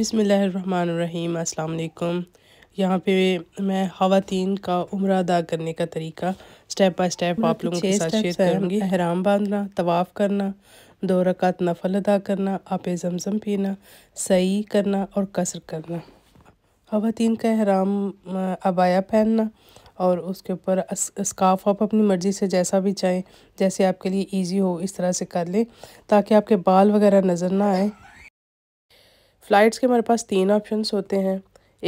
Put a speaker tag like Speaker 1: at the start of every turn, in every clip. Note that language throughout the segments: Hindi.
Speaker 1: बिसमीम् अल्लाम यहाँ पे मैं खातन का उम्र अदा करने का तरीका स्टेप बाय स्टेप आप लोगों के साथ शेयर करूँगी हराम बांधना तवाफ़ करना दो रकात नफल अदा करना आप जमज़म पीना सही करना और कसर करना खातन का हराम अबाया पहनना और उसके ऊपर स्काफ आप अपनी मर्ज़ी से जैसा भी चाहें जैसे आपके लिए इजी हो इस तरह से कर लें ताकि आपके बाल वगैरह नज़र ना आए फ़्लाइट्स के हमारे पास तीन ऑप्शंस होते हैं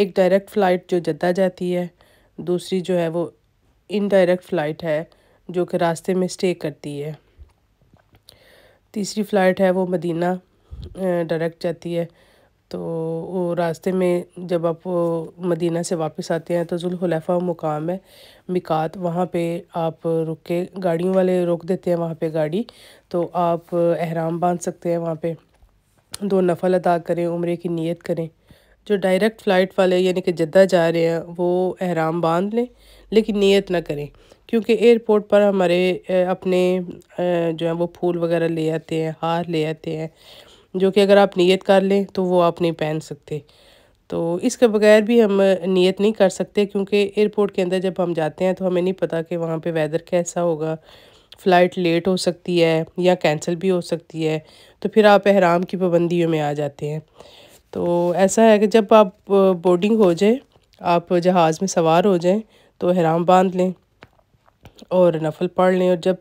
Speaker 1: एक डायरेक्ट फ़्लाइट जो जद्दा जाती है दूसरी जो है वो इनडायरेक्ट फ़्लाइट है जो कि रास्ते में स्टे करती है तीसरी फ़्लाइट है वो मदीना डायरेक्ट जाती है तो वो रास्ते में जब आप मदीना से वापस आते हैं तो जुलहलैफ़ा मुकाम है मिकात वहाँ पे आप रुक के गाड़ियों वाले रोक देते हैं वहाँ पे गाड़ी तो आप अहराम बांध सकते हैं वहाँ पे दो नफल अदा करें उम्र की नीयत करें जो डायरेक्ट फ़्लाइट वाले यानी कि जद्दा जा रहे हैं वो अहराम बांध लें लेकिन नीयत ना करें क्योंकि एयरपोर्ट पर हमारे अपने जो है वो फूल वगैरह ले आते हैं हार ले आते हैं जो कि अगर आप नीयत कर लें तो वो आप नहीं पहन सकते तो इसके बगैर भी हम नीयत नहीं कर सकते क्योंकि एयरपोर्ट के अंदर जब हम जाते हैं तो हमें नहीं पता कि वहाँ पर वैदर कैसा होगा फ़्लाइट लेट हो सकती है या कैंसिल भी हो सकती है तो फिर आप एहराम की पाबंदियों में आ जाते हैं तो ऐसा है कि जब आप बोर्डिंग हो जाए आप जहाज़ में सवार हो जाएं तो अहराम बांध लें और नफल पढ़ लें और जब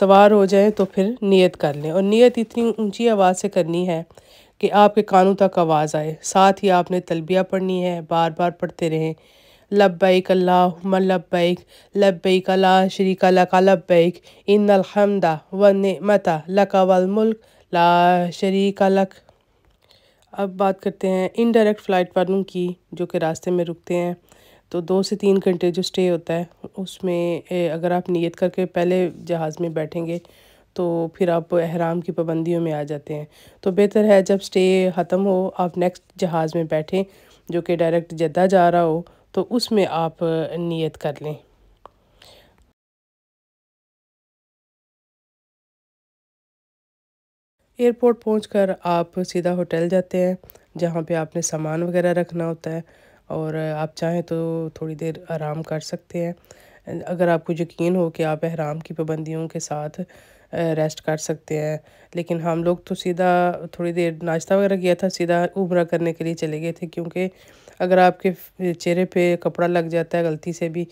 Speaker 1: सवार हो जाएं तो फिर नियत कर लें और नियत इतनी ऊंची आवाज़ से करनी है कि आपके कानों तक आवाज़ आए साथ ही आपने तलबिया पढ़नी है बार बार पढ़ते रहें लब्बैक अल्लाहुम्मा लब्बैक लब्बैक ला शरीका लक लब्बैक इन्नल हम्दा व निमता लक वल ला शरीका लक अब बात करते हैं इनडायरेक्ट फ़्लाइट वालों की जो कि रास्ते में रुकते हैं तो दो से तीन घंटे जो स्टे होता है उसमें अगर आप नियत करके पहले जहाज़ में बैठेंगे तो फिर आप अहराम की पाबंदियों में आ जाते हैं तो बेहतर है जब स्टे ख़त्म हो आप नेक्स्ट जहाज़ में बैठें जो कि डायरेक्ट जद्दा जा रहा हो तो उसमें आप नियत कर लें एयरपोर्ट पहुंचकर आप सीधा होटल जाते हैं जहाँ पे आपने सामान वगैरह रखना होता है और आप चाहें तो थोड़ी देर आराम कर सकते हैं अगर आपको यकीन हो कि आप अहराम की पाबंदियों के साथ रेस्ट कर सकते हैं लेकिन हम लोग तो सीधा थोड़ी देर नाश्ता वगैरह किया था सीधा उम्र करने के लिए चले गए थे क्योंकि अगर आपके चेहरे पे कपड़ा लग जाता है गलती से भी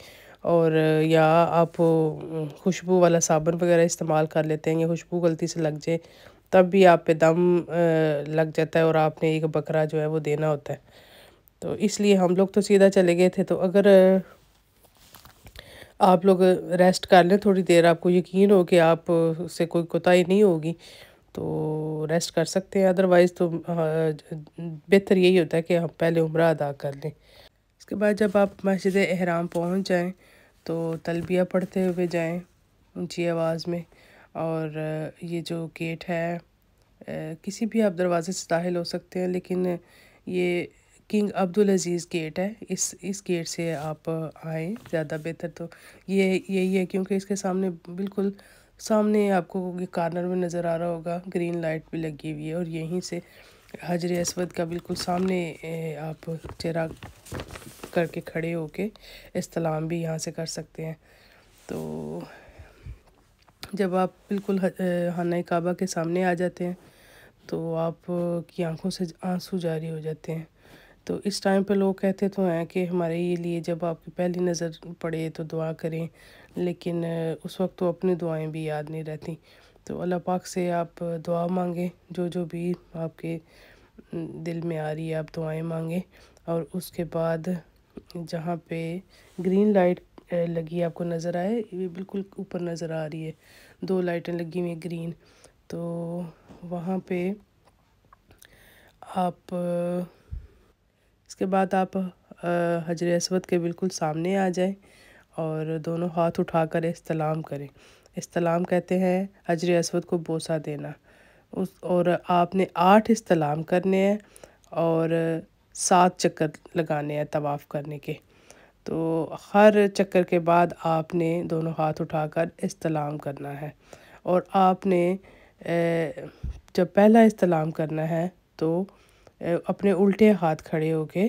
Speaker 1: और या आप खुशबू वाला साबुन वगैरह इस्तेमाल कर लेते हैं या खुशबू गलती से लग जाए तब भी आप पे दम लग जाता है और आपने एक बकरा जो है वो देना होता है तो इसलिए हम लोग तो सीधा चले गए थे तो अगर आप लोग रेस्ट कर लें थोड़ी देर आपको यकीन हो कि आप उससे कोई कोताही नहीं होगी तो रेस्ट कर सकते हैं अदरवाइज़ तो हाँ, बेहतर यही होता है कि हम पहले उम्र अदा कर लें इसके बाद जब आप मस्जिद अहराम पहुँच जाएँ तो तलबिया पढ़ते हुए जाएँ ऊँची आवाज़ में और ये जो गेट है किसी भी आप दरवाज़े से दाखिल हो सकते हैं लेकिन ये किंग अब्दुल अज़ीज़ गेट है इस इस गेट से आप आए ज़्यादा बेहतर तो ये यही है क्योंकि इसके सामने बिल्कुल सामने आपको कॉर्नर में नज़र आ रहा होगा ग्रीन लाइट भी लगी हुई है और यहीं से हजर असवद का बिल्कुल सामने आप चेहरा करके खड़े होके इस्तलाम भी यहाँ से कर सकते हैं तो जब आप बिल्कुल हाना काबा के सामने आ जाते हैं तो आपकी आंखों से आंसू जारी हो जाते हैं तो इस टाइम पे लोग कहते तो हैं कि हमारे ये लिए जब आपकी पहली नज़र पड़े तो दुआ करें लेकिन उस वक्त तो अपनी दुआएं भी याद नहीं रहती तो अल्लाह पाक से आप दुआ मांगें जो जो भी आपके दिल में आ रही है आप दुआएं मांगें और उसके बाद जहाँ पे ग्रीन लाइट लगी आपको नज़र आए ये बिल्कुल ऊपर नज़र आ रही है दो लाइटें लगी हुई हैं ग्रीन तो वहाँ पे आप इसके बाद आप हजर असवद के बिल्कुल सामने आ जाए और दोनों हाथ उठाकर इस्तलाम करें इस्तलाम कहते हैं हजर असवद को बोसा देना उस और आपने आठ इस्तलाम करने हैं और सात चक्कर लगाने हैं तवाफ़ करने के तो हर चक्कर के बाद आपने दोनों हाथ उठाकर इस्तलाम करना है और आपने जब पहला इस्तलाम करना है तो अपने उल्टे हाथ खड़े होके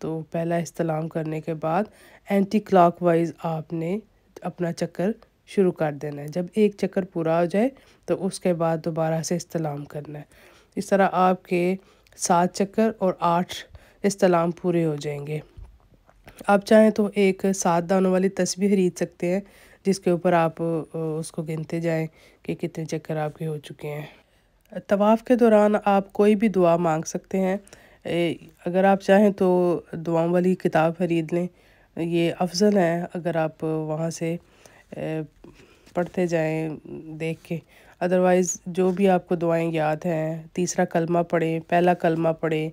Speaker 1: तो पहला इस्तेलाम करने के बाद एंटी क्लाक वाइज आपने अपना चक्कर शुरू कर देना है जब एक चक्कर पूरा हो जाए तो उसके बाद दोबारा से इस्तेलाम करना है इस तरह आपके सात चक्कर और आठ इस्तेलाम पूरे हो जाएंगे आप चाहें तो एक सात दानों वाली तस्वीर खरीद सकते हैं जिसके ऊपर आप उसको गिनते जाएं कि कितने चक्कर आपके हो चुके हैं तवाफ़ के दौरान आप कोई भी दुआ मांग सकते हैं अगर आप चाहें तो दुआओं वाली किताब ख़रीद लें ये अफजल है अगर आप वहाँ से पढ़ते जाएं देख के अदरवाइज़ जो भी आपको दुआएं याद हैं तीसरा कलमा पढ़ें पहला कलमा पढ़ें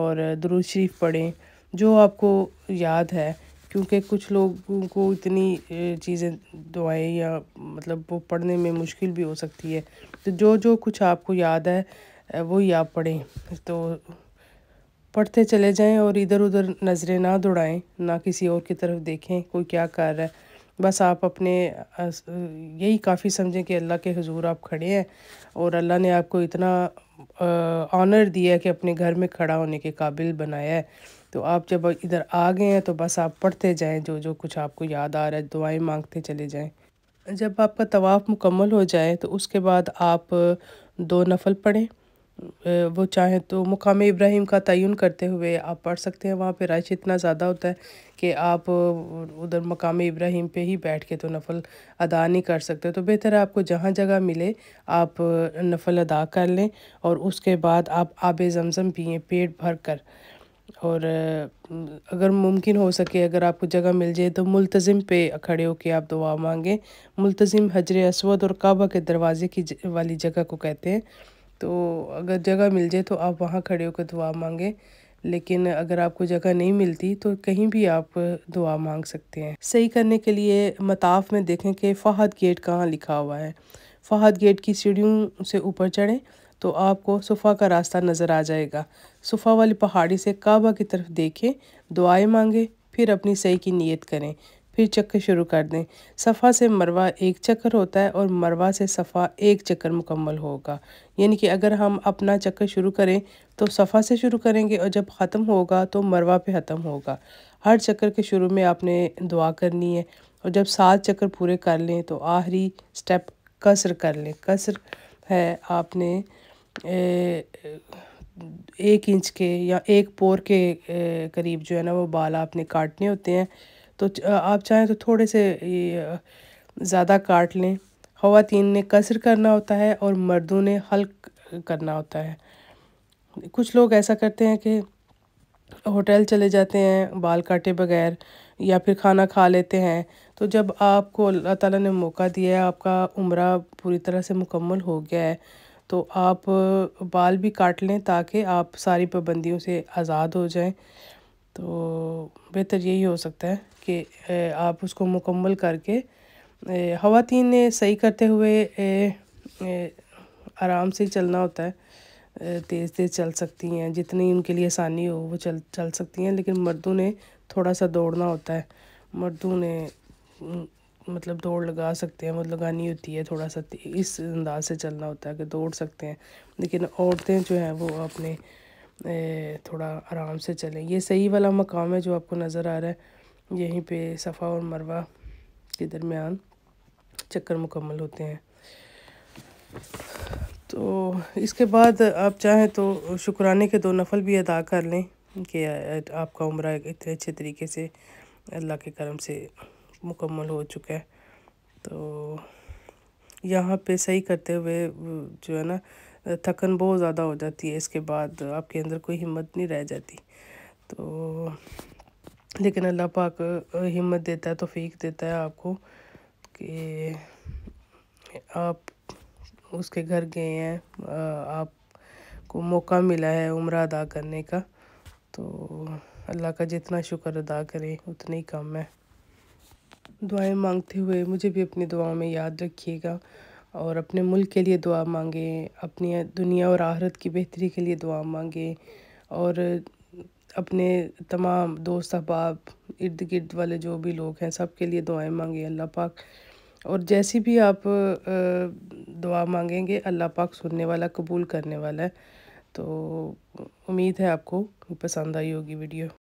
Speaker 1: और दरूद शरीफ पढ़ें जो आपको याद है क्योंकि कुछ लोगों को इतनी चीज़ें दुआएं या मतलब वो पढ़ने में मुश्किल भी हो सकती है तो जो जो कुछ आपको याद है वो ही आप पढ़ें तो पढ़ते चले जाएं और इधर उधर नज़रें ना दौड़ाएं ना किसी और की तरफ देखें कोई क्या कर रहा है बस आप अपने यही काफ़ी समझें कि अल्लाह के हजूर आप खड़े हैं और अल्लाह ने आपको इतना ऑनर दिया है कि अपने घर में खड़ा होने के काबिल बनाया है तो आप जब इधर आ गए हैं तो बस आप पढ़ते जाएं जो जो कुछ आपको याद आ रहा है दुआएं मांगते चले जाएं जब आपका तवाफ़ मुकम्मल हो जाए तो उसके बाद आप दो नफल पढ़ें वो चाहें तो मुकाम इब्राहिम का तयन करते हुए आप पढ़ सकते हैं वहाँ पे रश इतना ज़्यादा होता है कि आप उधर मकाम इब्राहिम पे ही बैठ के तो नफल अदा नहीं कर सकते तो बेहतर है आपको जहाँ जगह मिले आप नफल अदा कर लें और उसके बाद आप आब जमज़म पिए पेट भर कर और अगर मुमकिन हो सके अगर आपको जगह मिल जाए तो मुलतज़िम पे खड़े होकर आप दुआ मांगें मुलतज़म हजर असवद और काबा के दरवाज़े की वाली जगह को कहते हैं तो अगर जगह मिल जाए तो आप वहाँ खड़े होकर दुआ मांगें लेकिन अगर आपको जगह नहीं मिलती तो कहीं भी आप दुआ मांग सकते हैं सही करने के लिए मताफ में देखें कि फ़हद गेट कहाँ लिखा हुआ है फ़हद गेट की सीढ़ियों से ऊपर चढ़ें तो आपको सुफ़ा का रास्ता नज़र आ जाएगा सुफ़ा वाली पहाड़ी से काबा की तरफ देखें दुआएं मांगें फिर अपनी सही की नीयत करें फिर चक्कर शुरू कर दें सफ़ा से मरवा एक चक्कर होता है और मरवा से सफ़ा एक चक्कर मुकम्मल होगा यानी कि अगर हम अपना चक्कर शुरू करें तो सफ़ा से शुरू करेंगे और जब ख़त्म होगा तो मरवा पे ख़त्म होगा हर चक्कर के शुरू में आपने दुआ करनी है और जब सात चक्कर पूरे कर लें तो आखिरी स्टेप कसर कर लें कसर है आपने ए, एक इंच के या एक पोर के करीब जो है ना वो बाल आपने काटने होते हैं तो आप चाहें तो थोड़े से ज़्यादा काट लें ख़वातीन ने कसर करना होता है और मर्दों ने हल्क करना होता है कुछ लोग ऐसा करते हैं कि होटल चले जाते हैं बाल काटे बगैर या फिर खाना खा लेते हैं तो जब आपको अल्लाह ताला ने मौका दिया है आपका उम्र पूरी तरह से मुकम्मल हो गया है तो आप बाल भी काट लें ताकि आप सारी पाबंदियों से आज़ाद हो जाएं तो बेहतर यही हो सकता है कि आप उसको मुकम्मल करके खातन ने सही करते हुए आराम से चलना होता है तेज़ तेज़ चल सकती हैं जितनी उनके लिए आसानी हो वो चल चल सकती हैं लेकिन मर्दों ने थोड़ा सा दौड़ना होता है मर्दों ने मतलब दौड़ लगा सकते हैं मतलब लगानी होती है थोड़ा सा इस अंदाज से चलना होता है कि दौड़ सकते हैं लेकिन औरतें जो हैं वो अपने थोड़ा आराम से चलें ये सही वाला मकाम है जो आपको नज़र आ रहा है यहीं पे सफ़ा और मरवा के दरमियान चक्कर मुकम्मल होते हैं तो इसके बाद आप चाहें तो शुक्राने के दो नफल भी अदा कर लें कि आपका उम्र इतने अच्छे तरीके से अल्लाह के करम से मुकम्मल हो चुका है तो यहाँ पे सही करते हुए जो है ना थकन बहुत ज़्यादा हो जाती है इसके बाद आपके अंदर कोई हिम्मत नहीं रह जाती तो लेकिन अल्लाह पाक हिम्मत देता है तो फीक देता है आपको कि आप उसके घर गए हैं आपको मौका मिला है उम्र अदा करने का तो अल्लाह का जितना शुक्र अदा करें उतनी कम है दुआएं मांगते हुए मुझे भी अपनी दुआओं में याद रखिएगा और अपने मुल्क के लिए दुआ मांगें अपनी दुनिया और आहरत की बेहतरी के लिए दुआ मांगें और अपने तमाम दोस्त अहबाब इर्द गिर्द वाले जो भी लोग हैं सब के लिए दुआएं मांगे अल्लाह पाक और जैसी भी आप दुआ मांगेंगे अल्लाह पाक सुनने वाला कबूल करने वाला है तो उम्मीद है आपको पसंद आई होगी वीडियो